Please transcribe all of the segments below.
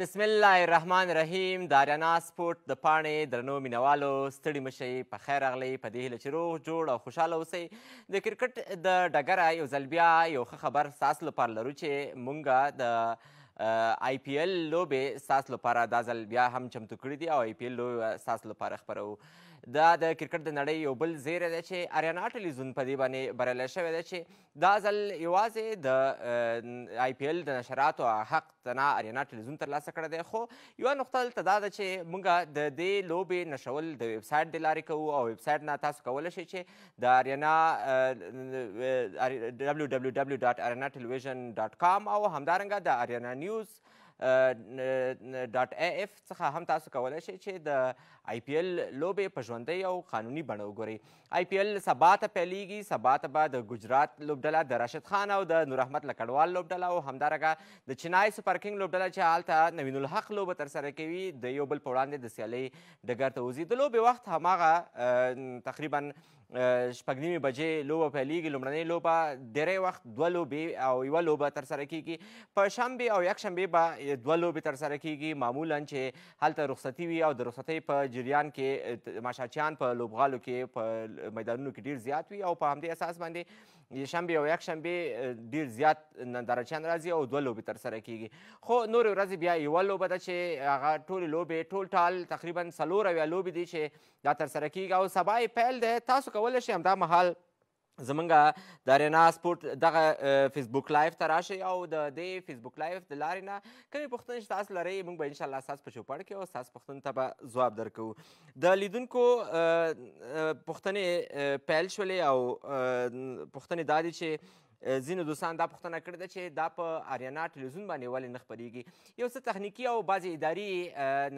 بسم الله الرحمن الرحیم د اریانا سپورټ د پاڼې درنو مینوالو ستړي مشئ په خیر راغلی په دې هیله چې روغ جوړ او خوشحاله اوسئ د کرکټ د ډګره یو ځل بیا یو ښه خبر ستاسو لپاره لرو چې مونږه د آی پی ایل لوبې ستاسو لپاره دا ځل بیا هم چمتو کړي دي او آی پی ایل لوبې ستاسو لپاره خپروو دا د کرکټ د نړۍ یو بل زیری دی چې اریانا ټلویزیون په دې باندې بریالی شوی دی چې دا ځل یوازې د آی پی ایل د نشراتو حق تنا اریانا ټلویزیون ترلاسه کړی دی خو یوه نقطه دلته دا ده چې موږ د دې لوبې نشول د ویب سایټ د لارې کوو او ویب سایټ نه تاسو کولی شئ چې د اریانا www.arenatelevision.com او همدارنګه د اریانا نیوز ډاټ اف څخه هم تاسو کولای شئ چې د آی پی ایل لوبې په ژوندۍ او قانوني بڼه وګورئ آی پی ایل سبا ته پیلیږي سبا ته به د ګجرات لوبډله د راشد خان او د نورحمت لکړوال لوبډله او همدارنګه د چنای سپر کینګ لوبډله چې هلته نوین الحق لوبه ترسره کوي د یو بل په وړاندې د سیالۍ ډګر ته وځي د لوبې وخت هماغه تقریبا شپږ نیمې بجې لوبه پیلیږي لومړنۍ لوبه ډېری وخت دوه لوبې او یوه لوبه ترسره کیږي په شنبې او یکشنبې به دوه لوبې ترسره کیږي معمولا چې هلته رخصتي وي او د رخصتۍ په جریان کې تماشاچیان په لوبغالو کې په میدانونو کې ډیر زیات وي او په همدې اساس باندې شنبې او یک شنبې ډیر زیات نندارچیان راځي او دوه لوبې ترسره کیږي خو نورې ورځې بیا یوه لوبه ده چې هغه ټولې لوبې ټول ټال تقریبا څلور اویا لوبې دي چې دا ترسره کیږي او سبا یې پیل دی تاسو کولی شئ همدا مهال زمونږ د رینا سپورت دغه فیسبوک لایف ته راشئ او د دې فیسبوک لایف د لارې نه کومې پوښتنې چې تاسو لرئ موږ به انشاءالله ستاسو په چوپړ کې او ستاسو پوښتنو ته به ځواب درکوو د لیدونکو پوښتنې پیل شولې او پوښتنې دا دي چې ځینو دوستانو دا پوښتنه کړې ده چې دا په آریانا ټلویزیون باندې ولې نه خپرېږي یو څه تخنیکي او بعضې اداري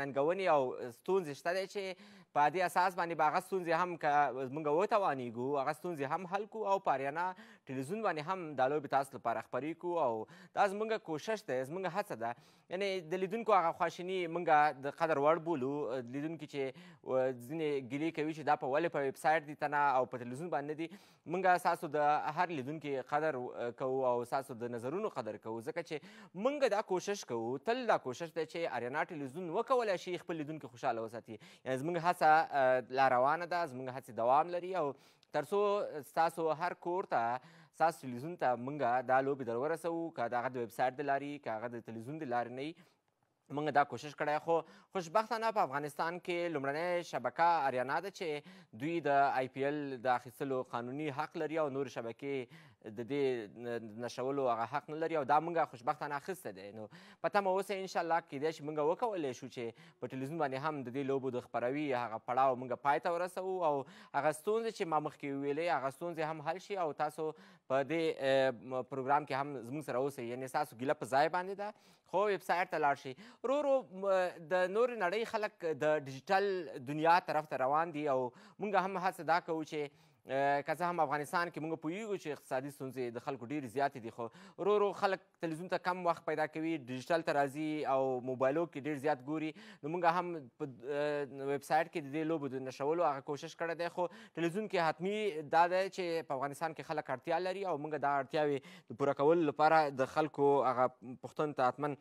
ننګونې او ستونزې شته دی چې په دې اساس باندې به هغه ستونزې هم که موږ وتوانېږو هغه ستونزې هم حل کړو او په آریانا ټلویزیون باندې هم دا لوبې تاسو لپاره خپرې کړو او دا زموږ کوشش دی زموږ هڅه ده یعنی د لیدونکو هغه خواشیني موږ د قدر وړ بولو لیدونکي چې ځینې ګیلې کوي چې دا په ولې په ویب سایټ دي تنه او په ټلویزیون باندې دي موږ تاسو د هر لیدونکي قدر کوو او تاسو د نظرونو قدر کوو ځکه چې موږ دا کوشش کوو تل دا کوشش دی چې اریانا ټلویزیون وکولی شي خپل لیدونکي خوشحاله وساتي یعنی زموږ هڅه لا روانه ده زموږ هڅې دوام لري او ترڅو ستاسو هر کور ته ستاسو تلویزیون ته موږ دا لوبې در ورسوو که د هغه د ویبسایټ د لارې که هغه د تلویزیون د لارې نه موږ دا کوشش کړی خو خوشبختانه په افغانستان کې لومړنۍ شبکه اریانا ده چې دوی د آی پی ایل د اخیستلو قانوني حق لري او نور شبکې د دې نشولو هغه حق نه لري او دا موږ خوشبختانه اخیسته دی نو په تمه اوس ان شاء الله کیدای شي موږ وکولی شو چې په ټلویزیون باندې هم د دې لوبو د خپروي هغه پړاو موږ پای ته ورسوو او هغه ستونزې چې ما مخکې ویلې هغه ستونزې هم حل شي او تاسو په دې پروګرام کې هم زموږ سره اوسئ یعنې ستاسو ګیله په ځای باندې ده خو ویب سایټ ته لاړ شي ورو ورو د نورې نړۍ خلک د ډیجیټل دنیا طرف ته روان دي او موږ هم هڅه دا کوو چې که څه هم افغانستان کې موږ پوهیږو چې اقتصادي ستونزې د خلکو ډېرې زیاتې دي خو ورو ورو خلک تلویزیون ته کم وخت پیدا کوي ډیجیټل ته راځي او موبایلو کې ډېر زیات ګوري نو موږ هم په ویب سایټ کې د دې لوبو د نشولو هغه کوشش کړی دی خو تلویزیون کې حتمي دا دی چې په افغانستان کې خلک اړتیا لري او موږ دا اړتیاوې د پوره کولو لپاره د خلکو هغه پوښتنو ته حتما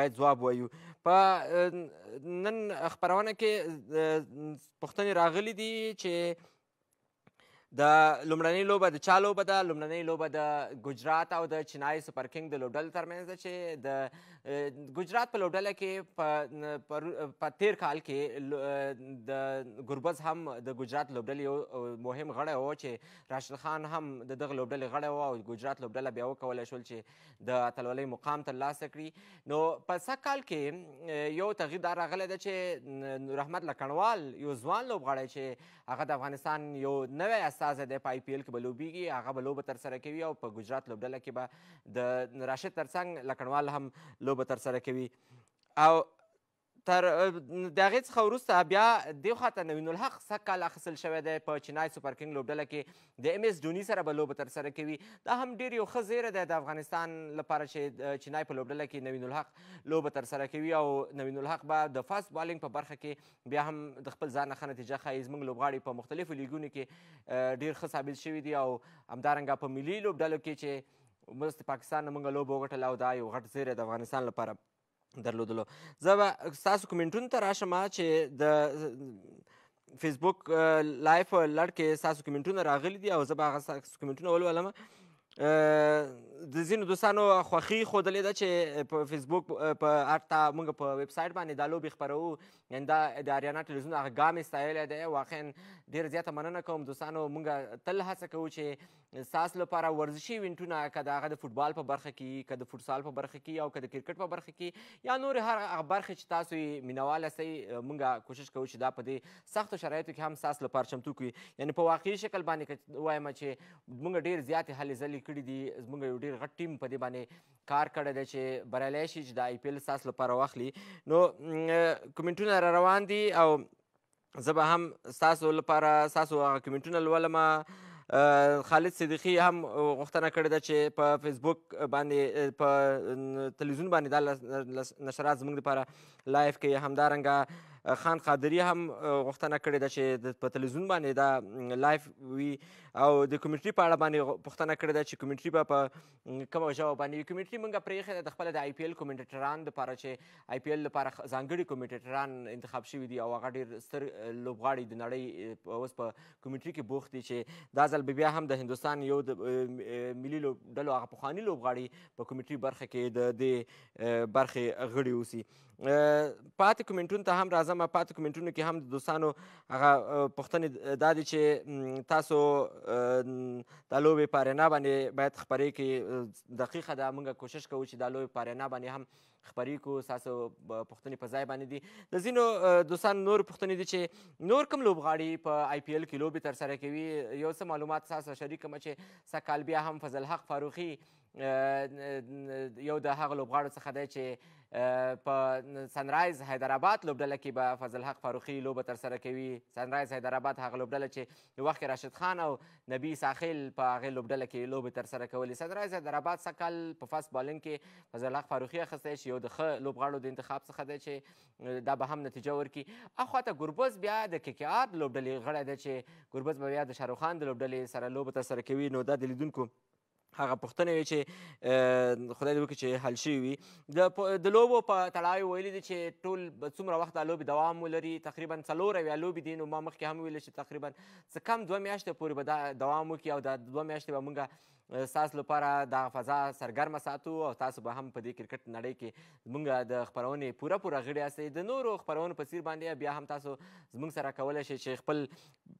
باید ځواب وایو په نن خپرونه کې پوښتنې راغلي دي چې د لومړنۍ لوبه د چا لوبه ده لومړنۍ لوبه د ګجرات او د چنای سپر کینګ د لوبډلې ترمنځ ده چې د ګجرات په لوډله کې په تیر کال کې د ګربز هم د ګجرات لوبډلې یو مهم غړی و چې راشد خان هم د دغه لوبډلې غړی و او ګجرات لوبډله بیا وکولی شول چې د اتلولۍ مقام ترلاسه کړي نو په سږ کال کې یو تغییر دا راغلی ده چې رحمت لکنوال یو ځوان لوبغاړی چې هغه د افغانستان یو نوی استازی دی په آی پی ایل کې به لوبیږي هغه به لوبه ترسره کوي او په ګجرات لوبډله کې به د راشد ترڅنګ لکنوال هم لوبه ترسره کوي او تر د هغې څخه وروسته بیا دې خواته نوین الحق سږ کال اخیستل شوی دی په چینای سوپر کنګ لوبډله کې د ام اس ډوني سره به لوبه ترسره کوي دا هم ډېر یو ښه زیره دی د افغانستان لپاره چې چینای په لوبډله کې نوین الحق لوبه ترسره کوي او نوین الحق به د فاست بالینګ په برخه کې بیا هم د خپل ځان ښه نتیجه ښایي زموږ لوبغاړي په مختلفو لیګونو کې ډېر ښه ثابت شوي دي او همدارنګه په ملي لوبډلو کې چې مرستې پاکستان نه موږ لوبه وګټله او دا یو غټ زیری د افغانستان لپاره درلودلو زه به ستاسو کمنټونو ته راشم چې د فیسبوک لایف لړ کې ستاسو کمنټونه راغلي دي او زه به هغه ستاسو کمنټونه ولولم د ځینو دوستانو خوښي ښودلې ده چې په فیسبوک په هر تا موږ په ویب سایټ باندې دا لوبې خپروو یعنې دا د آریانا ټلویزیون هغه ګام یې ستایلی دی واقعا ډېر زیاته مننه کوم دوستانو موږ تل هڅه کوو چې ستاسو لپاره ورزشي ایونټونه که د هغه د فوټبال په برخه کې که د فوټسال په برخه کې او که د کرکټ په برخه کې یا نور هر هغه برخه چې تاسو یې مینوال سئ موږ کوشش کوو چې دا په دې سختو شرایطو کې هم ستاسو لپاره چمتو کړو یعنې په واقعي شکل باندې وایم چې موږ ډېر زیاتې هلې ځلې کړي دي زموږ یو ډېر غټ ټیم په دې باندې کار کړی دی چې بریالی شي چې د آی پی ایل ستاسو لپاره واخلي نو کمنټونه را روان دي او زه به هم ستاسو لپاره ستاسو هغه کمنټونه لولم خالد صدیقی هم غوښتنه کړې ده چې په فیسبوک باندې په تلویزیون باندې دا نشرات زموږ لپاره لایف کوي همدارنګه خان قادري هم غوښتنه کړې ده چې په تلویزیون باندې دا لایف وي او د کمیټري په اړه باندې پوښتنه کړې ده چې کمیټري به په کومه ژبه باندې وي کمیټري موږ پرېښې ده د خپله د آی پی ایل کومنټیټران دپاره چې آی پی ایل لپاره ځانګړي کومنټیټران انتخاب شوي دي او هغه ډېر ستر لوبغاړي د نړۍ اوس په کمیټري کې بوخت دي چې دا ځل بیا هم د هندوستان یو د ملي ډلو هغه پخواني لوبغاړي په کمیټري برخه کې د دې برخې غړي اوسي پاتې کومنټونو ته هم راځم پاتې کومنټونو کې هم د دوستانو هغه پوښتنې دا دي چې تاسو دا لوبې په ارینا باندې باید خپرې کړي دقیقه ده موږ کوشش کوو چې دا لوبې په ارینا باندې هم خبري کو تاسو پښتني په ځای باندې دي د زینو دوستان نور پښتني دي چې نور کوم لوبغاړي په آی پی ایل کې لوبي تر سره کوي یو څه معلومات تاسو شریک کوم چې سکال بیا هم فضل حق فاروقي یو د هغه لوبغاړو څخه دی چې په سنرایز حیدرآباد لوبډله کې به فضل حق فاروقي لوبه ترسره کوي سنرایز حیدرآباد هغه لوبډله چې یو وخت راشد خان او نبی ساحل په هغې لوبډله کې لوبې ترسره کولې سنرایز حیدرآباد سکل په فاست بالینګ کې فضل حق فاروقي اخیستی چې یو د ښه لوبغاړو د انتخاب څخه دی چې دا به هم نتیجه ورکړي اخواته ګربز بیا د کیکیار لوبډلې غړی دی چې ګربز به بیا د شاروخ خان د لوبډلې سره لوبه ترسره کوي نو دا د لیدونکو هغه پوښتنه وي چې خدای دې وکړي چې حل شوي وي د د لوبو په تړاو ویلي دي چې ټول څومره وخت دا لوبې دوام ولري تقریبا څلور اویا لوبې دي نو ما مخکې هم ویلې چې تقریبا څه کم دوه میاشتې پورې به دا دوام وکړي او دا دوه میاشتې به مونږ ستاسو لپاره دا فضا سرګرمه ساتو او تاسو به هم په دې کرکټ نړۍ کې زموږ د خپرونې پوره پوره غړي یاستئ د نورو خپرونو په څیر باندې بیا هم تاسو زموږ سره کولی شئ چې خپل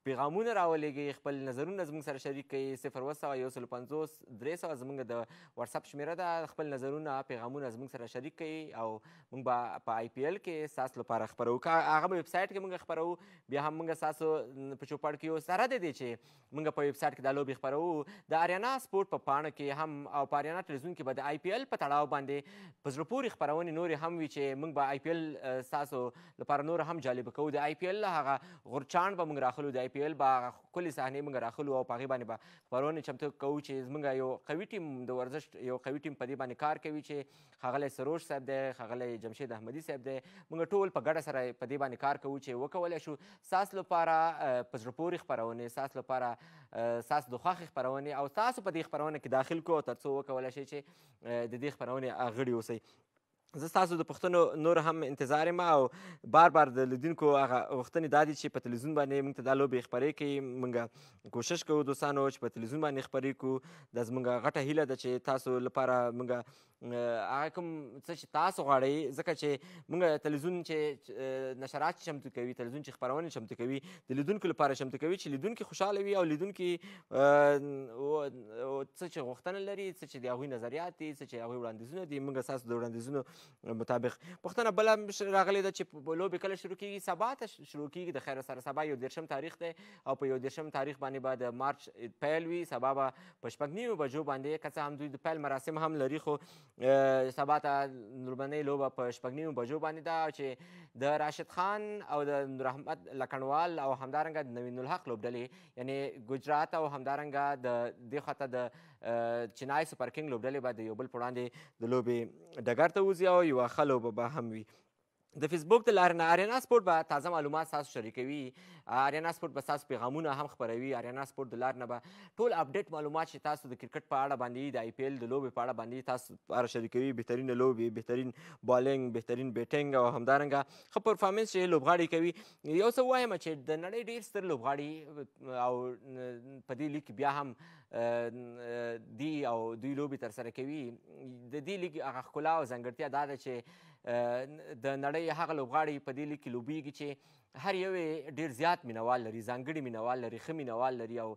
پیغامونه راولېږئ خپل نظرونه زموږ سره شریک کړئ صفر اوه سوه یو سل پنځوس درې سوه زموږ د واتساپ شمیره ده خپل نظرونه پیغامونه زموږ سره شریک کړئ او موږ به په آی پی ایل کې ستاسو لپاره خپرو هغه ویب سایټ کې موږ خپرو بیا هم موږ ستاسو په چوپړ کې یو سره د دې چې موږ په ویب سایټ کې دا لوبې خپرو د اریانا سپورت سپورت په پاڼه کې هم او په اریانا ټلویزیون کې به د آی پی ایل په تړاو باندې په زړه پورې خپرونې نورې هم وي چې موږ به آی پی ایل ستاسو لپاره نور هم جالبه کوو د آی پی ایل هغه غورچاڼ به موږ راخلو د آی پی ایل به هغه ښکلې صحنې موږ راخلو او په هغې باندې به خپرونې چمتو کوو چې زموږ یو قوي ټیم د ورزش یو قوي ټیم په دې باندې کار کوي چې ښاغلی سروش صاحب دی ښاغلی جمشید احمدي صاحب دی موږ ټول په ګډه سره په دې باندې کار کوو چې وکولی شو ستاسو لپاره په زړه پورې خپرونې ستاسو لپاره تاسو د خوښې خپرونې او تاسو په دې خپرونه کې داخل کو تر څو وکولی شئ چې د دې خپرونې غړي اوسئ زه ستاسو د پښتنو نور هم انتظار یم او بار بار د لیدونکو هغه وختنې دا دي چې په تلویزیون باندې موږ ته دا لوبې خپرې کوي موږ کوشش کوو دوستانو چې په تلویزیون باندې خپرې کړو دا زموږ غټه هیله ده چې تاسو لپاره موږ هغه کوم څه چې تاسو غواړئ ځکه چې موږ تلویزیون چې نشرات چمتو کوي تلویزیون چې خپرونې چمتو کوي د لیدونکو لپاره چمتو کوي چې لیدونکي خوشحاله وي او لیدونکي څه چې غوښتنه لري څه چې د هغوی نظریات دي څه چې هغوی وړاندیزونه دي موږ ستاسو د وړاندیزونو مطابق پوښتنه بله راغلې ده چې لوبې کله شروع کیږي سبا ته شروع کیږي د خیر سره سبا یو دېرشم تاریخ دی او په یو دېرشم تاریخ باندې به د مارچ پیل وي سبا به په شپږ نیمو بجو باندې که څه هم دوی د پیل مراسم هم لري خو سبا ته لومړنۍ لوبه په شپږ نیمو بجو باندې ده چې د راشد خان او د نورحمد لکنوال او همدارنګه د نوین الحق لوبډلې یعنی ګجرات او همدارنګه د دې خواته د چنای سپر کینګ لوبډلې به د یو بل په وړاندې د لوبې ډګر ته وځي یا یوه ښه لوبه به هم وي د فیسبوک د لارې نه آریانا سپورټ به تازه معلومات ستاسو شریکوي آریانا سپورټ به ستاسو پیغامونه هم خپروي آریانا سپورټ د لارې نه به ټول اپډیټ معلومات چې تاسو د کرکټ په اړه باندې د آی پی ایل د لوبې په اړه باندې تاسو لپاره شریکوي بهترینه لوبې بهترین بالینګ بهترین بیټینګ او همدارنګه ښه پرفارمنس چې لوبغاړي کوي یو څه ووایم چې د نړۍ ډېر ستر لوبغاړي او په دې لیګ کې بیا هم دی او دوی لوبې ترسره کوي د دې لیګ هغه ښکلا او ځانګړتیا دا ده چې د نړۍ هغه لوبغاړي په دې لیک کې لوبیږي چې هر یو ډیر زیات مینوال لري ځانګړي مینوال لري ښه مینوال لري او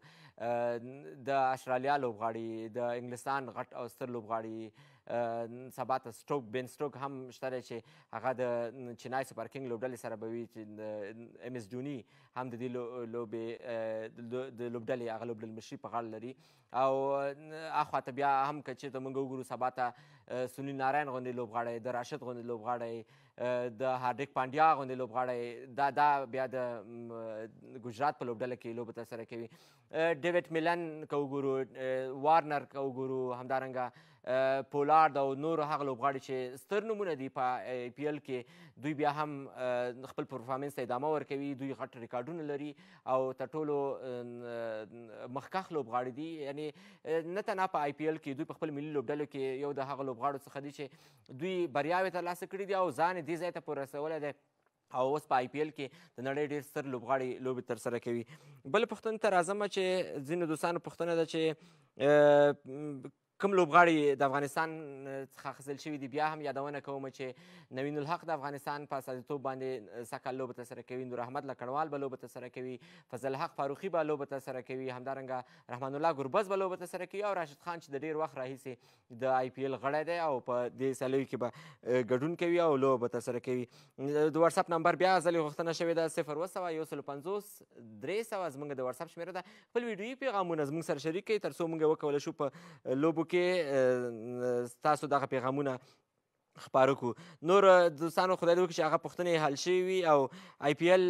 د استرالیا لوبغاړي د انګلستان غټ او ستر لوبغاړي سبا ته سټروک بین سټروک هم شته دی چې هغه د چینای سوپر کنګ لوبډلې سره به وي چې ام اس ډوني هم د دې لوبې د لوبډلې هغه لوبډلمشري په غاړه لري او اخواته بیا هم که چېرته موږ وګورو سبا ته سونی نارین غوندې لوبغاړی د راشد غوندې لوبغاړی د هاردیک پانډیا غوندې لوبغاړی دا دا بیا د ګجرات په لوبډله کې لوبه ترسره کوي ډیوډ میلن که وګورو وارنر که وګورو همدارنګه پولارد او نور هغه لوبغاړي چې ستر نومونه دي په ای پی ایل کې دوی بیا هم خپل پرفارمنس ته ادامه ورکوي دوی غټ ریکارډونه لري او تر ټولو مخکښ لوبغاړي دي یعنی نه تنها په آی پی ایل کې دوی په خپل ملي لوبډلو کې یو د هغه لوبغاړو څخه دي چې دوی بریاوې ترلاسه کړي دي او ځان یې دې ځای ته پوره رسولی دی او اوس په آی پی ایل کې د نړۍ ډېر ستر لوبغاړي لوبې ترسره کوي بل پوښتنې ته راځم چې ځینې دوستانو پوښتنه ده چې کوم لوبغاړي د افغانستان څخه اخیستل شوي دي بیا هم یادونه کوم چې نوین الحق د افغانستان په استازیتوب باندې سکه لوبه ترسره کوي نوراحمد لکڼوال به لوبه ترسره کوي فضل حق فاروقي به لوبه ترسره کوي همدارنګه رحمان الله ګربز به لوبه ترسره کوي او راشد خان چې د ډیر وخت راهیسې د آی پی ایل غړی دی او په دې سیالیو کې به ګډون کوي او لوبه ترسره کوي د واتساپ نمبر بیا ځلې غوښتنه شوې ده صفر اوه سوه یو سلو پنځوس درې سوه زموږ د واتساپ شمېره ده خپل ویډیویي پیغامونه زموږ سره شریک کړئ تر څو موږ وکولی شو په لوبو کې کې تاسو دغه پیغامونه خبرو کو نور دوستانو خدای دې وکړي چې هغه پوښتنې حل شوي وي او آی پی ایل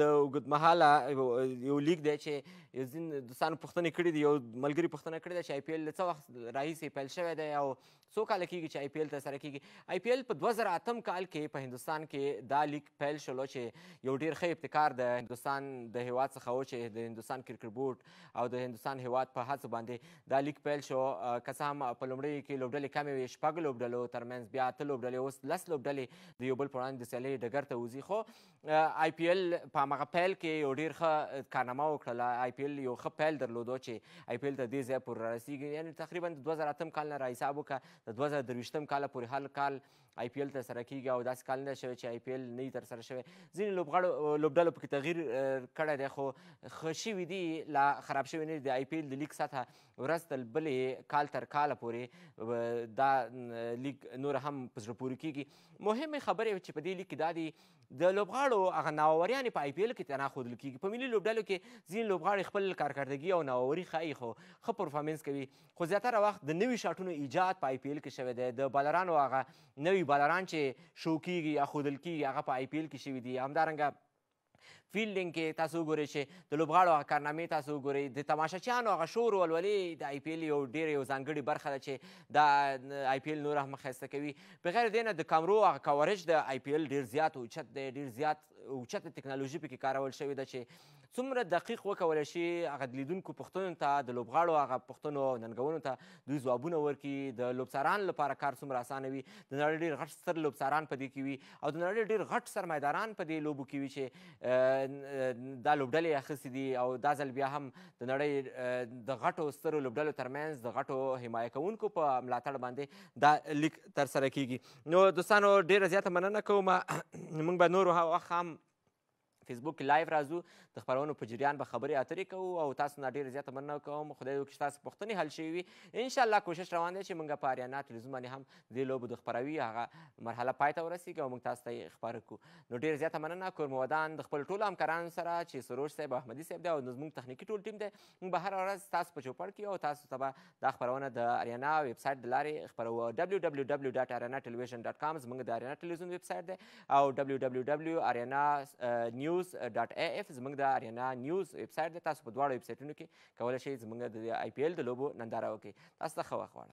د اوږدمهاله یو لیګ دی چې یو ځین دوستانو پوښتنې کړي دي یو ملګري پوښتنه کړې ده چې آی پی ایل له څه وخت راهیسې پیل شوی دی او څو کاله کېږي چې آی پی ایل ترسره کېږي آی پی ایل په دوه زره اتم کال کې په هندوستان کې دا لیګ پیل شولو چې یو ډېر ښه ابتکار د هندوستان د هیواد څخه و چې د هندوستان کرکټ بورډ او د هندوستان هیواد په هڅو باندې دا لیګ پیل شو که څه هم په لومړیو کې لوبډلې کمې وې شپږ لوبډلو ترمنځ بیا اته لوبډلې اوس لس لوبډلې د یو بل په وړاندې د سیالۍ ډګر ته وځي خو آی پی ایل په همغه پیل کې یو ډېر ښه کارنامه وکړله آی پی ایل یو ښه پیل درلودو چې آی پی ایل ته دې ځای پورې رارسېږي یعنې تقریبا د دوه زره اتم کال نه راحساب وکړه د دوه زره درویشتم کاله پورې هر کال آی پی ایل ترسره کیږي او داسې کال نه شوی چې آی پی ایل نه ترسره شوی ځینې لوبغاړو لوبډلو پکې تغییر کړی دی خو ښه شوي دي لا خراب شوي نه دي د آی پی ایل د لیګ سطحه ورځ تر بلې کال تر کاله پورې دا لیګ نور هم په زړه پورې کیږي مهمې خبرې چې په دې لیګ کې دا دي د لوبغاړو هغه ناوریانې په آی پی ایل کې تنها ښودل کېږي په ملي لوبډلو کې ځینې لوبغاړي خپل کارکردګي او ناوري ښایي خو ښه پرفارمنس کوي خو زیاتره وخت د نوي شاټونو ایجاد په آی پی ایل کې شوی دی د بالرانو هغه نوي لوی بالران چې شو کیږي یا ښودل کیږي هغه په آی پی ایل کې شوي دي همدارنګه فیلډینګ کې تاسو وګورئ چې د لوبغاړو هغه کارنامې تاسو وګورئ د تماشچیانو هغه شور ولولې د آی پی ایل یو ډېر یو ځانګړې برخه ده چې دا آی پی ایل نور هم ښایسته کوي بغیر دې نه د کامرو هغه کاورج د آی پی ایل ډېر زیات اوچت دی ډېر زیات اوچته ټکنالوژي پکې کارول شوې ده چې څومره دقیق وکول شي هغه د لیدونکو پښتنو ته د لوبغاړو هغه پښتنو ننګونو ته دوی ځوابونه ورکړي د لوبساران لپاره کار څومره اسانه وي د نړۍ ډېر غټ ستر لوبساران په دې کې وي او د نړۍ ډېر غټ سرمایداران په دې لوبو کې وي چې دا لوبډلې اخیستې دي او دا ځل بیا هم د نړۍ د غټو سترو لوبډلو ترمنځ د غټو حمایه کوونکو په ملاتړ باندې دا لیک ترسره کیږي نو دوستانو ډېره زیاته مننه کوم موږ به نور وخت هم فیسبوک کې لایو راځو د خبرونو په جریان به خبرې اترې کوو او تاسو نه ډېره زیاته مننه کوم خدای دې وکړي چې تاسو پوښتنې حل شوي وي انشاءالله کوشش روان دی چې موږ په اریانا تلویزیون باندې هم دې لوبو د خپروي هغه مرحله پای ته ورسیږي او موږ تاسو ته یې خپاره کړو نو ډېره زیاته مننه کوم ودان د خپل ټولو همکارانو سره چې سروش صاحب احمدي صاحب دی او زموږ تخنیکي ټول ټیم دی موږ به هره ورځ تاسو په چوپړ کې او تاسو ته به دا خپرونه د اریانا ویب سټ د لارې خپرو www.arenatelevision.com زموږ د اریانا ټلویزیون ویب سټ دی او www.arena news news.af زموږ د اریانا نیوز ویب سټ دی تاسو په دواړو ویب سټونو کې کولای شئ زموږ د آی پی ایل د لوبو ننداره وکړئ تاسو ته ښه وخت